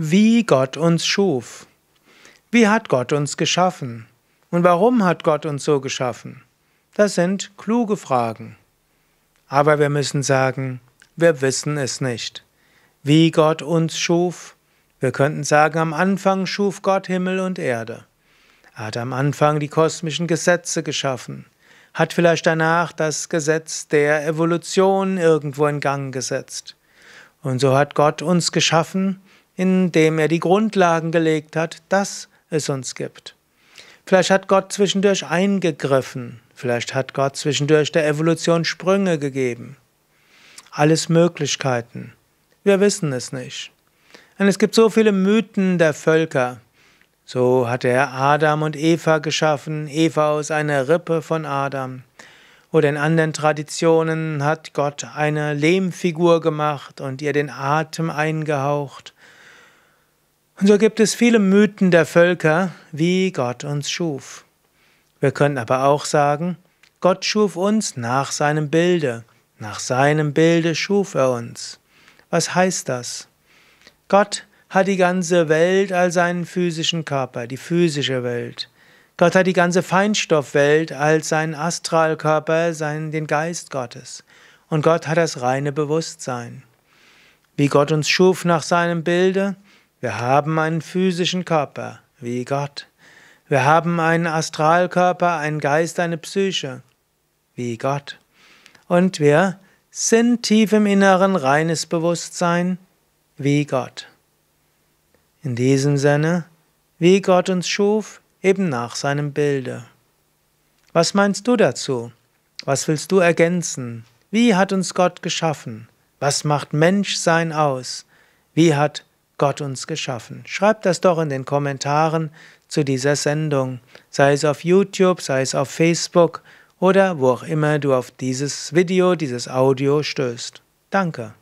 wie Gott uns schuf. Wie hat Gott uns geschaffen? Und warum hat Gott uns so geschaffen? Das sind kluge Fragen. Aber wir müssen sagen, wir wissen es nicht. Wie Gott uns schuf? Wir könnten sagen, am Anfang schuf Gott Himmel und Erde. Er hat am Anfang die kosmischen Gesetze geschaffen, hat vielleicht danach das Gesetz der Evolution irgendwo in Gang gesetzt. Und so hat Gott uns geschaffen, indem er die Grundlagen gelegt hat, dass es uns gibt. Vielleicht hat Gott zwischendurch eingegriffen, vielleicht hat Gott zwischendurch der Evolution Sprünge gegeben. Alles Möglichkeiten. Wir wissen es nicht. Denn es gibt so viele Mythen der Völker. So hat er Adam und Eva geschaffen, Eva aus einer Rippe von Adam. Oder in anderen Traditionen hat Gott eine Lehmfigur gemacht und ihr den Atem eingehaucht. Und so gibt es viele Mythen der Völker, wie Gott uns schuf. Wir können aber auch sagen, Gott schuf uns nach seinem Bilde, nach seinem Bilde schuf er uns. Was heißt das? Gott hat die ganze Welt als seinen physischen Körper, die physische Welt. Gott hat die ganze Feinstoffwelt als seinen Astralkörper, seinen, den Geist Gottes. Und Gott hat das reine Bewusstsein. Wie Gott uns schuf nach seinem Bilde, wir haben einen physischen Körper, wie Gott. Wir haben einen Astralkörper, einen Geist, eine Psyche, wie Gott. Und wir sind tief im Inneren reines Bewusstsein, wie Gott. In diesem Sinne, wie Gott uns schuf, eben nach seinem Bilde. Was meinst du dazu? Was willst du ergänzen? Wie hat uns Gott geschaffen? Was macht Menschsein aus? Wie hat Gott uns geschaffen. Schreib das doch in den Kommentaren zu dieser Sendung, sei es auf YouTube, sei es auf Facebook oder wo auch immer du auf dieses Video, dieses Audio stößt. Danke.